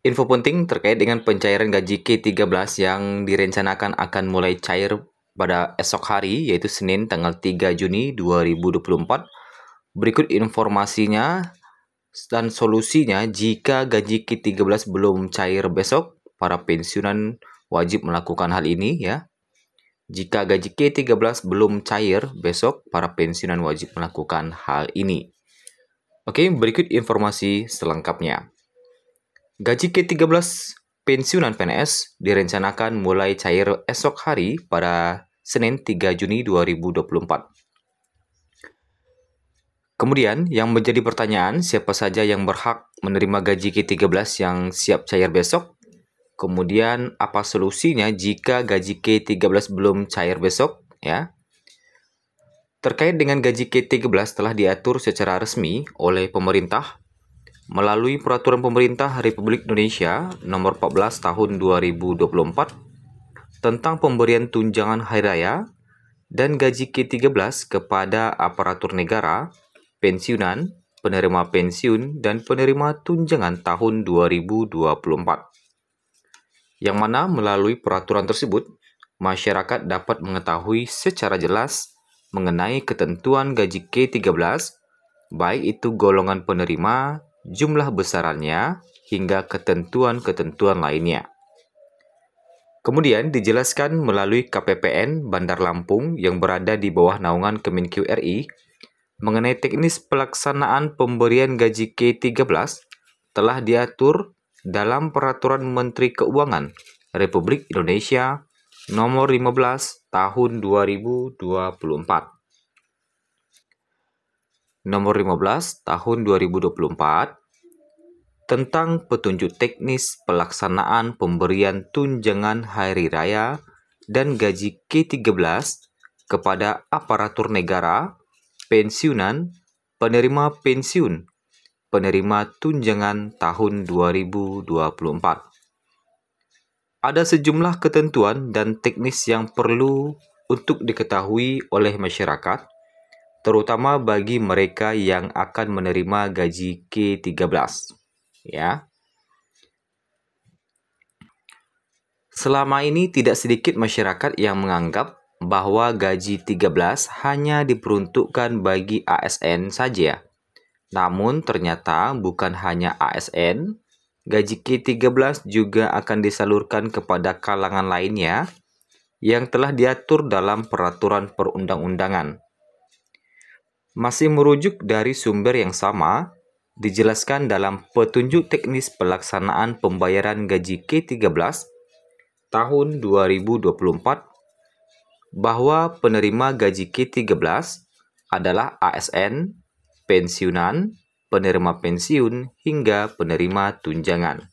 Info penting terkait dengan pencairan gaji K13 yang direncanakan akan mulai cair pada esok hari yaitu Senin tanggal 3 Juni 2024. Berikut informasinya dan solusinya jika gaji K13 belum cair besok, para pensiunan wajib melakukan hal ini ya. Jika gaji K13 belum cair besok, para pensiunan wajib melakukan hal ini. Oke, berikut informasi selengkapnya. Gaji ke-13 pensiunan PNS direncanakan mulai cair esok hari pada Senin 3 Juni 2024. Kemudian, yang menjadi pertanyaan siapa saja yang berhak menerima gaji ke-13 yang siap cair besok? Kemudian, apa solusinya jika gaji ke-13 belum cair besok? Ya, Terkait dengan gaji K13 telah diatur secara resmi oleh pemerintah Melalui Peraturan Pemerintah Republik Indonesia Nomor 14 Tahun 2024 tentang pemberian tunjangan hari raya dan gaji K13 kepada aparatur negara, pensiunan, penerima pensiun, dan penerima tunjangan tahun 2024. Yang mana melalui peraturan tersebut, masyarakat dapat mengetahui secara jelas mengenai ketentuan gaji K13, baik itu golongan penerima, jumlah besarannya, hingga ketentuan-ketentuan lainnya. Kemudian dijelaskan melalui KPPN Bandar Lampung yang berada di bawah naungan Kemenkyu RI mengenai teknis pelaksanaan pemberian gaji K13 telah diatur dalam Peraturan Menteri Keuangan Republik Indonesia Nomor 15 Tahun 2024 nomor 15 tahun 2024 tentang petunjuk teknis pelaksanaan pemberian tunjangan hari raya dan gaji K13 kepada aparatur negara, pensiunan, penerima pensiun, penerima tunjangan tahun 2024. Ada sejumlah ketentuan dan teknis yang perlu untuk diketahui oleh masyarakat terutama bagi mereka yang akan menerima gaji K13. Ya. Selama ini tidak sedikit masyarakat yang menganggap bahwa gaji 13 hanya diperuntukkan bagi ASN saja. Namun ternyata bukan hanya ASN, gaji K13 juga akan disalurkan kepada kalangan lainnya yang telah diatur dalam peraturan perundang-undangan masih merujuk dari sumber yang sama, dijelaskan dalam petunjuk teknis pelaksanaan pembayaran gaji K13 tahun 2024 bahwa penerima gaji K13 adalah ASN, pensiunan, penerima pensiun, hingga penerima tunjangan.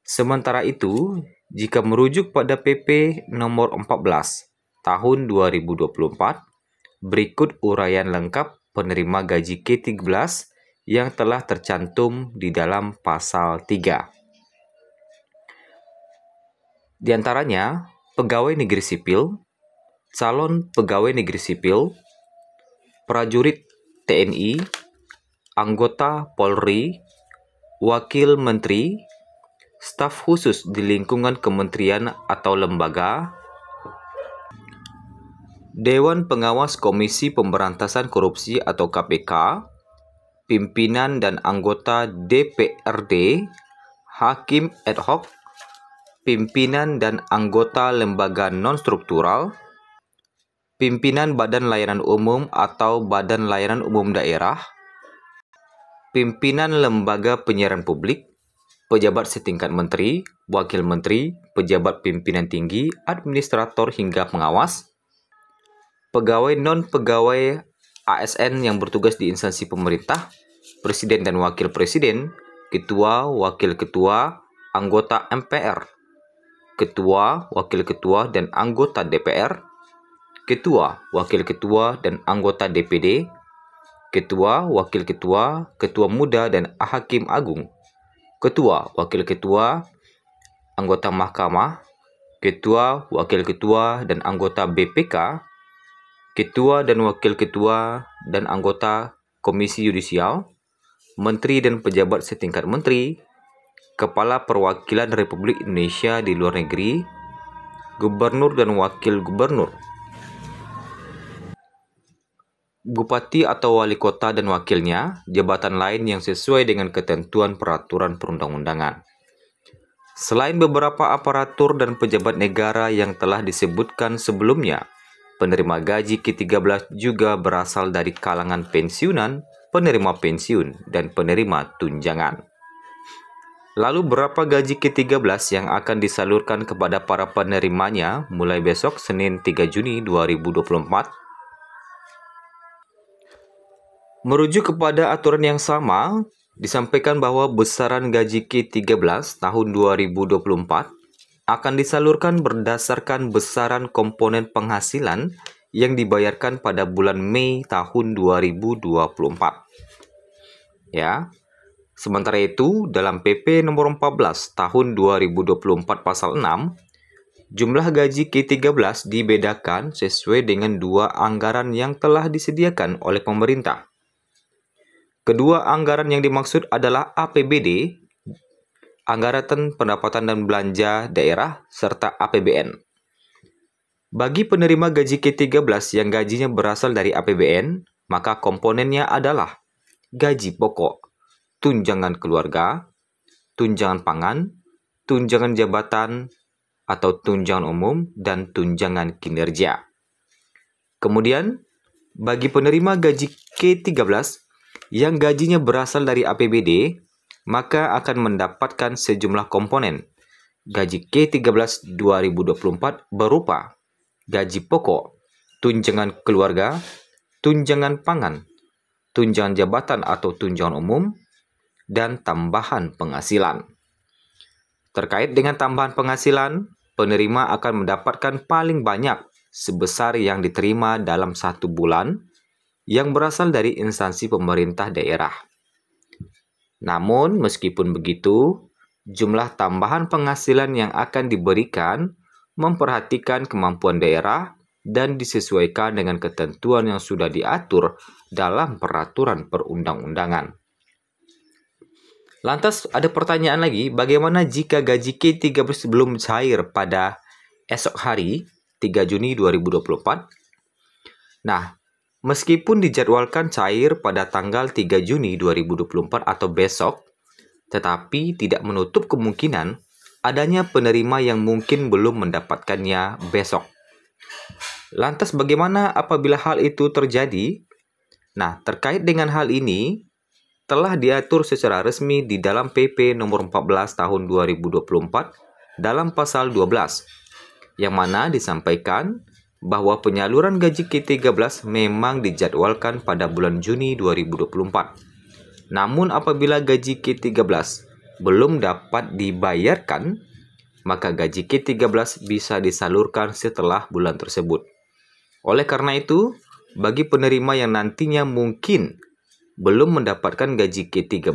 Sementara itu, jika merujuk pada PP nomor 14 tahun 2024 Berikut uraian lengkap penerima gaji K13 yang telah tercantum di dalam pasal 3. Di antaranya, pegawai negeri sipil, calon pegawai negeri sipil, prajurit TNI, anggota Polri, wakil menteri, staf khusus di lingkungan kementerian atau lembaga, Dewan Pengawas Komisi Pemberantasan Korupsi atau KPK, pimpinan dan anggota DPRD, hakim ad hoc, pimpinan dan anggota lembaga non-struktural, pimpinan Badan Layanan Umum atau Badan Layanan Umum Daerah, pimpinan lembaga penyiaran publik, pejabat setingkat menteri, wakil menteri, pejabat pimpinan tinggi, administrator hingga pengawas, pegawai non-pegawai ASN yang bertugas di instansi pemerintah, presiden dan wakil presiden, ketua, wakil ketua, anggota MPR, ketua, wakil ketua, dan anggota DPR, ketua, wakil ketua, dan anggota DPD, ketua, wakil ketua, ketua muda, dan hakim agung, ketua, wakil ketua, anggota mahkamah, ketua, wakil ketua, dan anggota BPK, ketua dan wakil ketua dan anggota komisi yudisial, menteri dan pejabat setingkat menteri, kepala perwakilan Republik Indonesia di luar negeri, gubernur dan wakil gubernur, bupati atau wali kota dan wakilnya, jabatan lain yang sesuai dengan ketentuan peraturan perundang-undangan. Selain beberapa aparatur dan pejabat negara yang telah disebutkan sebelumnya, Penerima gaji ke-13 juga berasal dari kalangan pensiunan, penerima pensiun, dan penerima tunjangan. Lalu berapa gaji ke-13 yang akan disalurkan kepada para penerimanya mulai besok Senin 3 Juni 2024? Merujuk kepada aturan yang sama, disampaikan bahwa besaran gaji ke 13 tahun 2024 akan disalurkan berdasarkan besaran komponen penghasilan yang dibayarkan pada bulan Mei tahun 2024. Ya. Sementara itu, dalam PP nomor 14 tahun 2024 pasal 6, jumlah gaji K13 dibedakan sesuai dengan dua anggaran yang telah disediakan oleh pemerintah. Kedua anggaran yang dimaksud adalah APBD anggaran pendapatan dan belanja daerah, serta APBN. Bagi penerima gaji K13 yang gajinya berasal dari APBN, maka komponennya adalah gaji pokok, tunjangan keluarga, tunjangan pangan, tunjangan jabatan atau tunjangan umum, dan tunjangan kinerja. Kemudian, bagi penerima gaji K13 yang gajinya berasal dari APBD, maka akan mendapatkan sejumlah komponen. Gaji K13 2024 berupa gaji pokok, tunjangan keluarga, tunjangan pangan, tunjangan jabatan atau tunjangan umum, dan tambahan penghasilan. Terkait dengan tambahan penghasilan, penerima akan mendapatkan paling banyak sebesar yang diterima dalam satu bulan yang berasal dari instansi pemerintah daerah. Namun, meskipun begitu, jumlah tambahan penghasilan yang akan diberikan memperhatikan kemampuan daerah dan disesuaikan dengan ketentuan yang sudah diatur dalam peraturan perundang-undangan. Lantas ada pertanyaan lagi, bagaimana jika gaji K13 belum cair pada esok hari 3 Juni 2024? Nah, Meskipun dijadwalkan cair pada tanggal 3 Juni 2024 atau besok, tetapi tidak menutup kemungkinan adanya penerima yang mungkin belum mendapatkannya besok. Lantas bagaimana apabila hal itu terjadi? Nah, terkait dengan hal ini telah diatur secara resmi di dalam PP nomor 14 tahun 2024 dalam pasal 12 yang mana disampaikan bahwa penyaluran gaji K13 memang dijadwalkan pada bulan Juni 2024. Namun apabila gaji K13 belum dapat dibayarkan, maka gaji K13 bisa disalurkan setelah bulan tersebut. Oleh karena itu, bagi penerima yang nantinya mungkin belum mendapatkan gaji K13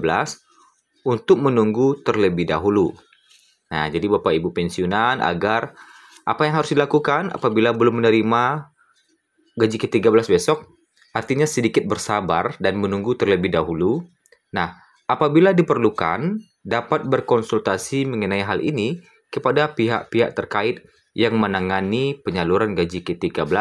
untuk menunggu terlebih dahulu. Nah, jadi Bapak Ibu pensiunan agar apa yang harus dilakukan apabila belum menerima gaji ke-13 besok? Artinya sedikit bersabar dan menunggu terlebih dahulu. Nah, apabila diperlukan, dapat berkonsultasi mengenai hal ini kepada pihak-pihak terkait yang menangani penyaluran gaji ke-13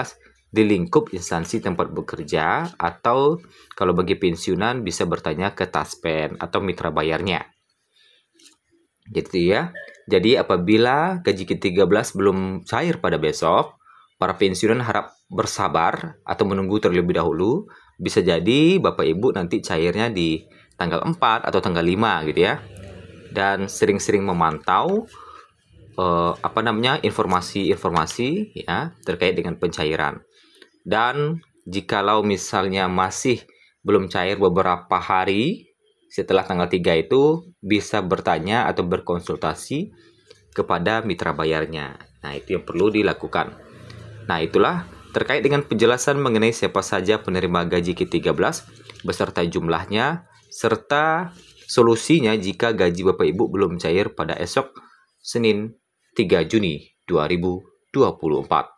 di lingkup instansi tempat bekerja atau kalau bagi pensiunan bisa bertanya ke taspen atau mitra bayarnya. Gitu ya. Jadi apabila gaji ke-13 belum cair pada besok, para pensiunan harap bersabar atau menunggu terlebih dahulu. Bisa jadi Bapak Ibu nanti cairnya di tanggal 4 atau tanggal 5 gitu ya. Dan sering-sering memantau uh, apa namanya informasi-informasi ya terkait dengan pencairan. Dan jikalau misalnya masih belum cair beberapa hari setelah tanggal 3 itu bisa bertanya atau berkonsultasi kepada mitra bayarnya. Nah, itu yang perlu dilakukan. Nah, itulah terkait dengan penjelasan mengenai siapa saja penerima gaji ke-13 beserta jumlahnya serta solusinya jika gaji Bapak Ibu belum cair pada esok Senin 3 Juni 2024.